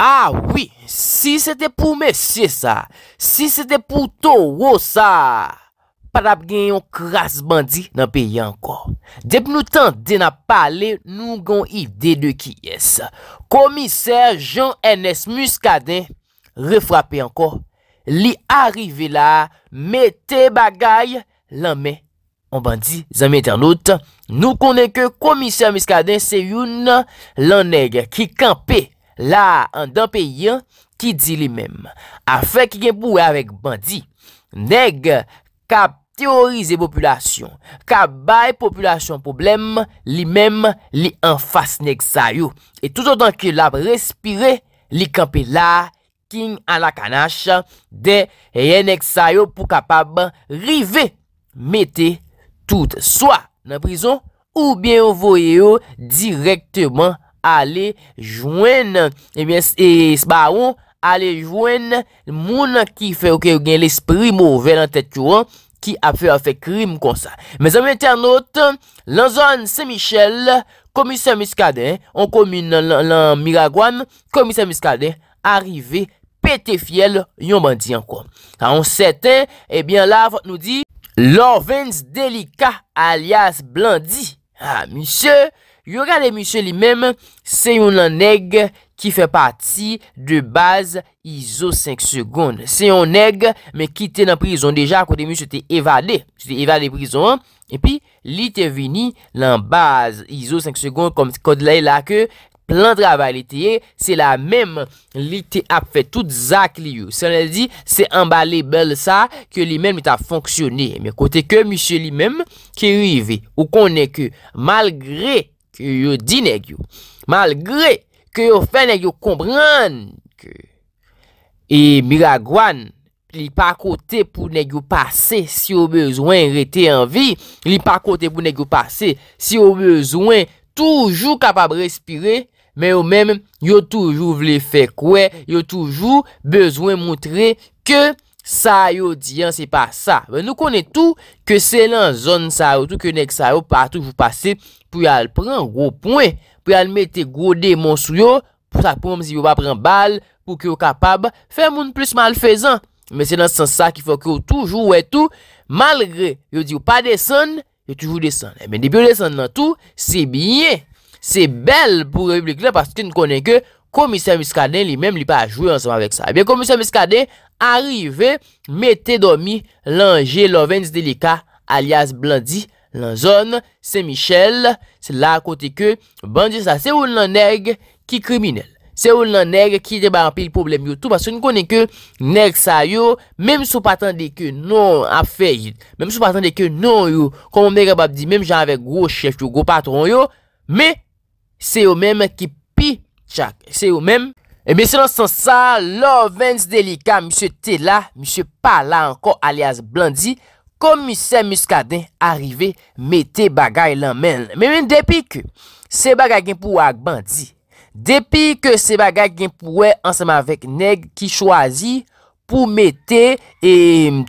Awi, ah si sete pou mesye sa, si sete pou to wo sa, padap gen yon kras bandi nan peye anko. Dep nou tan dena pale, nou gon i dede ki yes. Komiser Jean-Henès Muscadin refrape anko. Li arive la, mete bagay lanme. An bandi, zami internet, nou konen ke komiser Muscadin se yon lan neg ki kampe anko. La, an dan pe yon ki di li mem. Afek ki gen pouwe avik bandi. Neg, kap teorize populasyon. Kap bay populasyon problem, li mem li anfas nek sa yo. E touton dan ki lab respire, li kampe la, kin an la kanache, de, e yen nek sa yo pou kapab rive, mete tout. Soa, nan prizon, oubyen yon voye yo, direkteman anfase. ale jwen ebyen eh se eh, ba ou ale jwen moun ki fe ou gen l'espri mouvel an tetouan ki a fe a fe krim kon sa me zanmè ternote lan zon se michel komisè miskade an komine lan miragwan komisè miskade arive pete fiel yon bandi an kon kanon seten ebyen eh la vòt nou di lorvens delika alias blandi ha ah, misye Yo gade misye li mem, se yon lan neg ki fe pati de baz izo 5 segonde. Se yon neg me kite nan prizon, deja kote mi se te evade, se te evade prizon, epi li te vini lan baz izo 5 segonde kom kode la e la ke, plan draba li te ye, se la mem li te ap fe tout zak li yo. Se yon le di, se embali bel sa, ke li men mi ta fonksyoni. Me kote ke misye li mem, ke yu i ve, ou konen ke, malgre... Yo di neg yo, malgre ke yo fè neg yo kombran ke. E miragwan li pa kote pou neg yo pase si yo bezwen rete en vi. Li pa kote pou neg yo pase si yo bezwen toujou kapab respire. Me yo men yo toujou vle fe kwe, yo toujou bezwen moutre ke... Sa yo diyan, se pa sa, nou konen tou, ke se lan zon sa yo tou, ke nek sa yo patou jou pase, pou yal pren gwo pwen, pou yal mette gwo dey monsou yo, pou sa poum si yo pa pren bal, pou ki yo kapab, fe moun plus malfezan, men se lan san sa ki fok yo toujou, oue tou, malgre, yo diyo pa desen, yo toujou desen, men eh debi yo desen nan tou, se bie, se bel pou yon publik la, paske nou konen ke, Komisè Miskaden li mèm li pa jwè anseman wèk sa. Ebyè komisè Miskaden arive metè do mi lan jè Lovenz Delika alias Blandi lan zon. Se Michel, se la kote ke bandi sa. Se ou nan neg ki kriminel. Se ou nan neg ki debar apil problem yotou. Basè nou konen ke neg sa yo. Mèm sou patan de ke nou ap fè yot. Mèm sou patan de ke nou yo. Komon neg a bab di mèm jan avek gro chef yo, gro patron yo. Mèm se yo mèm ki patan. Chak, se ou men, e mese lan san sa, lo ven s delika, mese te la, mese pa la anko, alias blandi, kom mese muskaden arive, mete bagay lan men. Men men, depi ke se bagay gen pou ak bandi, depi ke se bagay gen pou anseman vek neg ki chwazi, pou mete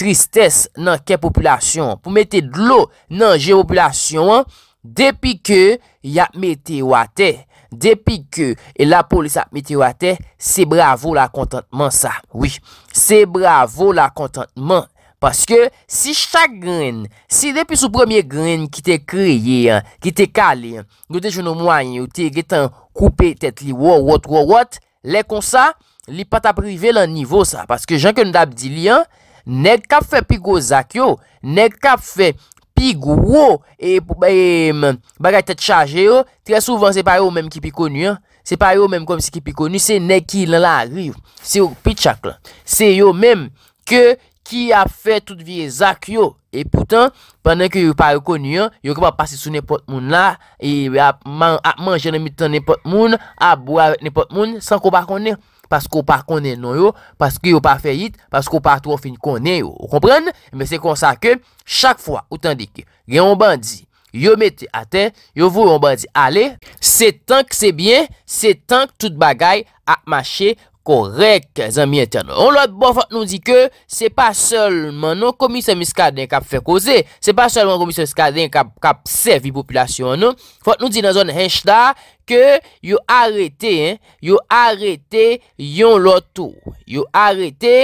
tristes nan ke populasyon, pou mete dlo nan gen populasyon, depi ke ya mete watey. Depi ke e la polis ap meti wate, se bravo la kontantman sa. Oui, se bravo la kontantman. Paske si chak gren, si depi sou premier gren ki te kreye, ki te kale, gote jounou mwany ou te getan koupe tet li wot, wot, wot, wot, le kon sa, li pata prive lan nivou sa. Paske jankon dap di li an, ne kap fe pi gozak yo, ne kap fe... Pi gwo, e, e bagay tete chaje yo, tre souvan se pa yo menm ki pi koni yo, se pa yo menm kom si ki pi koni, se ne ki lan la agri yo, se yo pi chakla, se yo menm ke ki a fe tout vie zak yo, e poutan, penen ki yo pa yo koni yo, yo ke pa pase sou ne pot moun la, e ap manje nan mitan ne pot moun, a bou avet ne pot moun, san ko pa koni yo. Paske non, ou pa konen nou yo, paske ou pa feyit, paske ou pa tou an fin konen yo. Ou kompran? Men se konsa ke, chak fwa, ou tan deke, gen yon bandi, yon meti ate, yon vou yon bandi ale, se tank se bien, se tank tout bagay a mache konen. Korek zami eten. On lò bon fòt nou di ke se pa solman nou komise miskade en kap fe koze. Se pa solman komise miskade en kap se vi populasyon nou. Fòt nou di nan zon hensh la ke yon arete yon loto. Yon arete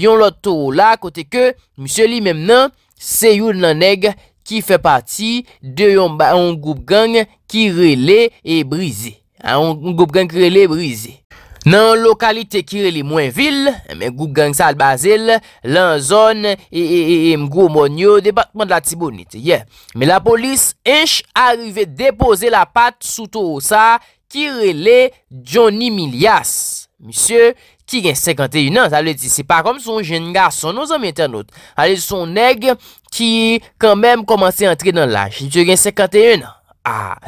yon loto la kote ke misye li mem nan se yon nan neg ki fe pati de yon group gang ki rele e brize. Yon group gang ki rele e brize. Nan lokalite Kirele Mwenvil, Gouk Gansal Basel, Lanzon, e, e, e, Mgou Monyo, Depatman de la Tibonite. Me la polis enche arive depose la pat sou to osa Kirele Johnny Milias, misye ki gen 51 an. Sa le di se pa kom son jen nga son nou zan men ten not. Sa le di son neg ki kanmem komanse entri nan laj, ki gen 51 an.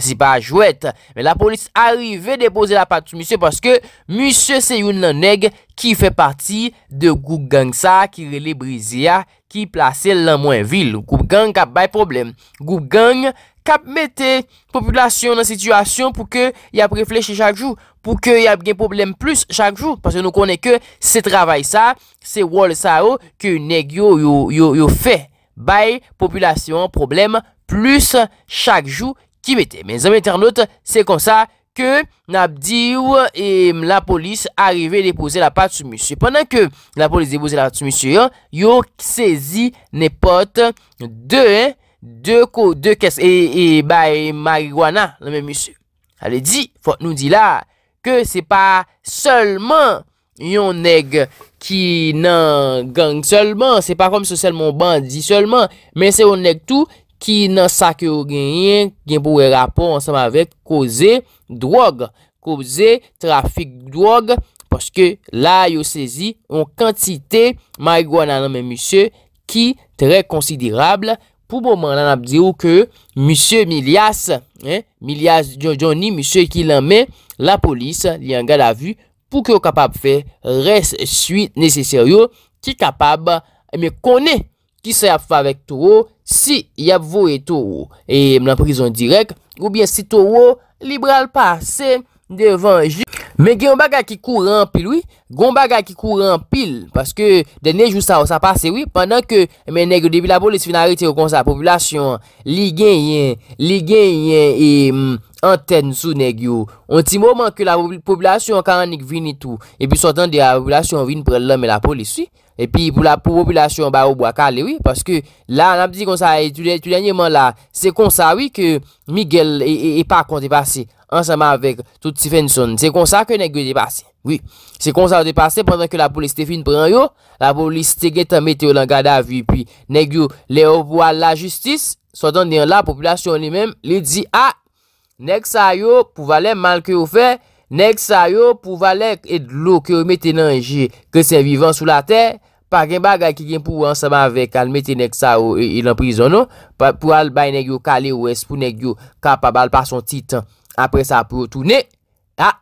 Si pa jwet, la polis arive depoze la patu msye Paske msye se yon lan neg ki fe parti de goup gang sa Ki li brizia, ki plase lan mwen vil Goup gang kap bay problem Goup gang kap mette populasyon nan situasyon Pou ke yap refleche chak jou Pou ke yap gen problem plus chak jou Paske nou konen ke se travay sa Se wol sa ou, ke neg yo yo yo yo fe Bay populasyon problem plus chak jou Ki bete, men zanm eternote, se kon sa ke nap di ou e, la polis arive depose la pat sou musye. Pendan ke la polis depose la pat sou musye, yon sezi ne pot de kese. E, e baye marihwana, la men musye, ale di, nou di la, ke se pa solman yon neg ki nan gang solman. Se pa kom se selman bandi solman, men se yon neg tou. Ki nan sakyo genyen, genbouwe rapon ansama vek koze drog, koze trafik drog, poske la yo sezi an kantite may gwa nan anmen misye ki tre konsidirable. Pou moman nan ap diyo ke misye Milias, eh, Milias Jojoni, misye ki nan men la polis, li an gwa la vu pou ki yo kapab fe res sui neseseryo ki kapab eh, me kone ki se ap favek tou yo Si yap vou eto ou, e m la prizon direk, ou bien sito ou, libra l pa se. Devan je... Mè gen yon baga ki kou rampil, wè. Gon baga ki kou rampil. Paske denè jou sa ou sa pase, wè. Pendan ke mè negyo debi la polis finari te ou kon sa popolasyon. Li gen yon, li gen yon e anten sou negyo. On ti mouman ke la popolasyon kananik vin ni tou. E pi son tan de la popolasyon vin pou lèmè la polis, wè. E pi pou la popolasyon ba ou bo akale, wè. Paske la an ap di kon sa etu denye man la. Se kon sa, wè, ke Miguel e pa konti pase. ansama avèk tout Siffenson. Se konsa ke negyo depase. Oui, se konsa depase pandan ke la polis te fin pran yo, la polis te get anmete ah, yo lan gada vi, pi negyo le obwa la justis, so dan ni an la populasyon li mem, li di, a, negsa yo pou valè mal ke yo fè, negsa yo pou valè edlou ke yo meten anje ke se vivan sou la tè, pa gen baga ki gen pou ansama avèk anmete negsa yo ilan prizon yo, pou al bay negyo kale ou es pou negyo kapabal pa son titan. apre sa pou yo toune,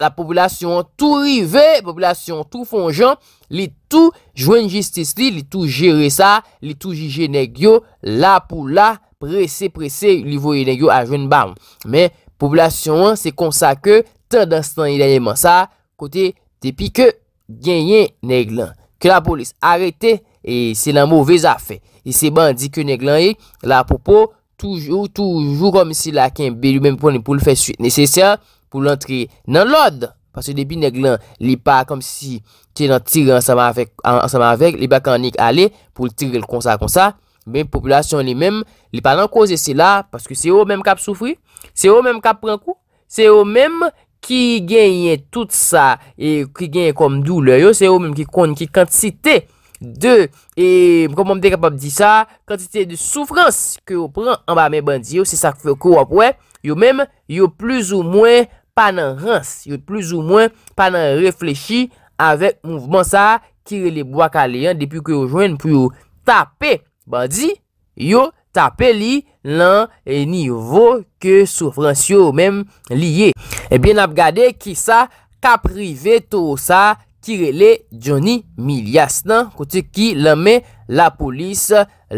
la popolasyon tou rive, popolasyon tou fon jan, li tou jwen jistis li, li tou jere sa, li tou jige negyo, la pou la, prese prese, li voye negyo a jwen bam. Me, popolasyon se konsa ke, tan dan stan yi danyeman sa, kote tepi ke, genye neglan. Ke la polis arete, e se nan mouvez afe. E se bandi ke neglan e, la popo, Toujou, toujou kom si la ki en beli ou menm pou l pou l fè süt nesèsyan pou l antre nan l od. Pase de binè glan li pa kom si ki nan tire ansama avèk, ansama avèk, li pa kanik ale pou tire kon sa kon sa. Menm populasyon li menm, li pa nan koze si la, paske si ou menm kap soufri, si ou menm kap pran kou, si ou menm ki genye tout sa, e, ki genye kom doule, yo, si ou menm ki kon, ki kant site, De, e mkoman mte kapap di sa, kantite di soufrans ki yo pran anba me bandi yo, se sa kwe ko apwe, yo menm yo plus ou mwen panan rans, yo plus ou mwen panan reflechi avek mouvman sa ki li bo akaleyan depi ki yo jwen pou yo tape bandi, yo tape li lan e nivou ke soufrans yo menm liye. E eh bien ap gade ki sa kaprive to sa. kirele Johnny Milias nan, kote ki lame la polis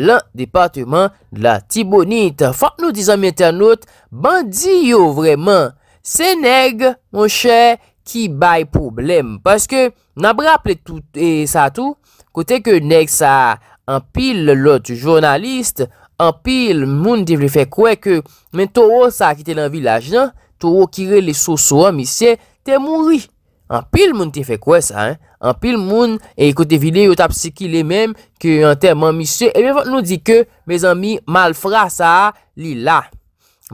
lan departement la Tibonit. Fak nou dizan men ternot, bandi yo vremen, se neg mon chè ki bay problem, paske nan braple tout et sa tout, kote ke neg sa anpil lot jounalist, anpil moun di vle fe kwe ke, men tou ou sa akite lan vilaj nan, tou ou kirele sou souan misye, te moun ri, An pil moun te fe kwe sa, an pil moun, e kote vide, yo tap se ki le menm, ki an teman mi se, e ben fote nou di ke, me zanmi, malfra sa li la.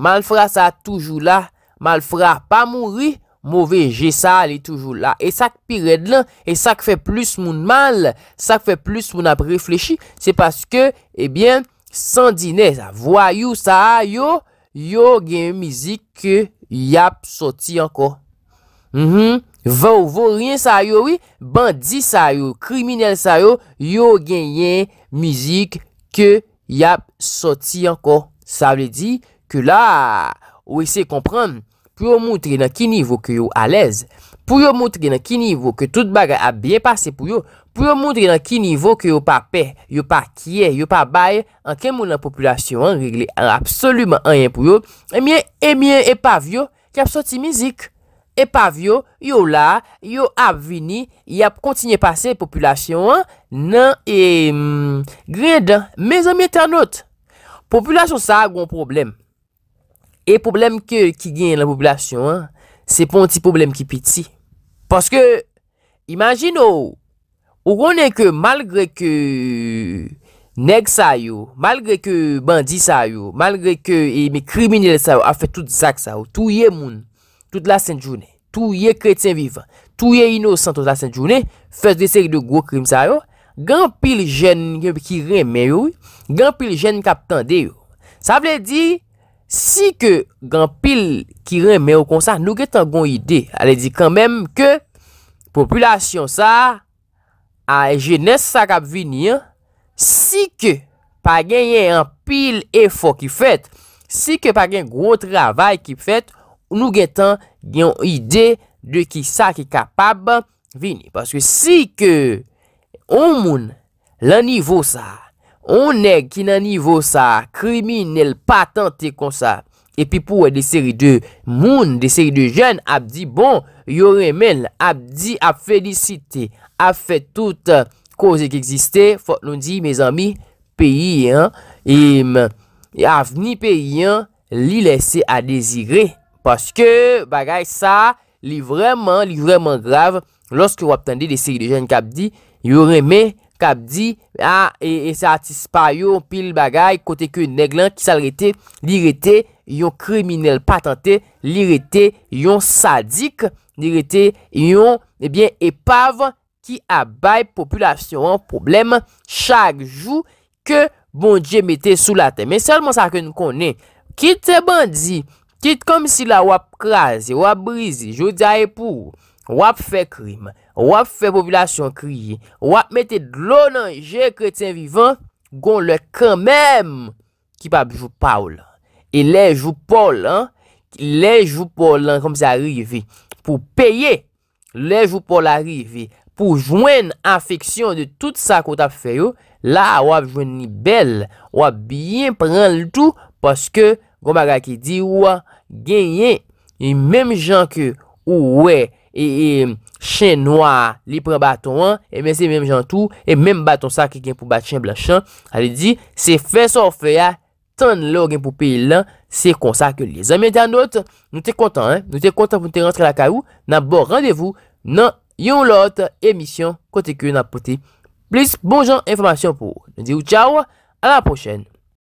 Malfra sa toujou la, malfra pa mouri, mouve, je sa li toujou la. E sak pi red lan, e sak fe plis moun mal, sak fe plis moun ap reflechi, se paske, e ben, san dine, vwa yu sa yo, yo gen mizi ke yap soti anko. Mh mh. Ve ou ve ou rien sa yo we, bandi sa yo, kriminel sa yo, yo genyen mizik ke yap soti anko. Sa wè di ke la, wè se kompran, pou yo moutre nan ki nivou ke yo alez, pou yo moutre nan ki nivou ke tout bagay ap bien pase pou yo, pou yo moutre nan ki nivou ke yo pa pe, yo pa kye, yo pa bay, an ke mounan populasyon regle an absolutman anyen pou yo, emye, eh emye, eh epav eh yo, ke ap soti mizik. E pav yo, yo la, yo ap vini, yo ap kontinye pase populasyon an, nan e gredan, me zanmye tanot. Populasyon sa a goun problem. E problem ki gen la populasyon an, se pon ti problem ki piti. Paske, imagine ou, ou gounen ke malgre ke neg sa yo, malgre ke bandi sa yo, malgre ke e mi kriminele sa yo, a fe tout sak sa yo, tou ye moun. ou de la sènte jounè, tout yè kretien vivant, tout yè inosant ou de la sènte jounè, fèz de seri de gwo krim sa yo, gampil jèn kiremè yo, gampil jèn kap tendè yo. Sa vle di, si ke gampil kiremè yo kon sa, nou ket an bon ide. Ale di kanmèm ke, populasyon sa, a genè sa kap vinir, si ke pa genye an pil efo ki fèt, si ke pa genye gwo travay ki fèt, Nou gen tan yon ide de ki sa ki kapab vini. Paske si ke on moun la nivou sa, on neg ki la nivou sa, krimi nel pa tante kon sa. Epi pou de seri de moun, de seri de jen, ap di bon, yore men, ap di ap felicite, ap fe tout koze ki egziste. Fok nou di, me zami, peyi, e ap ni peyi, li lese a dezire. Paske bagay sa li vreman, li vreman grav. Lorske w ap tendi de siri de jen kap di, yo reme kap di, a, e, e satispa yo pil bagay, kote ke neglan ki salite, li rete yo kriminel patante, li rete yo sadik, li rete yo, ebyen, epav, ki abay populasyon problem chak jou ke bondje mette sou la teme. Selman sa ke nou konen, ki te bandi, Jit kom si la wap krasi, wap brizi, jouti ae pou, wap fe krim, wap fe populasyon kri, wap mette dlou nan jek kretin vivan, gon le kran menm ki pa boujou pa ou lan. E lej ou pou lan, lej ou pou lan kom se arivi pou peye, lej ou pou lan arivi pou jwen an fiksyon de tout sa kota fe yo, la wap jwen ni bel, wap bien pren l tou, poske gomaga ki di wap. genye e mem jan ke ouwe e, e chenwa li pou baton an, e men se mem jan tou, e men baton sa ki gen pou bat chen blan chan, a li di, se fè son fè ya, tan lò gen pou peyi lan, se konsa ke li. Zanmè dan not, nou te kontan, nou te kontan pou te rentre la ka ou, nan bo randevou nan yon lot emisyon kote ke nan pote. Plis bonjan, informasyon pou. Ndi ou chaw, a la pochèn.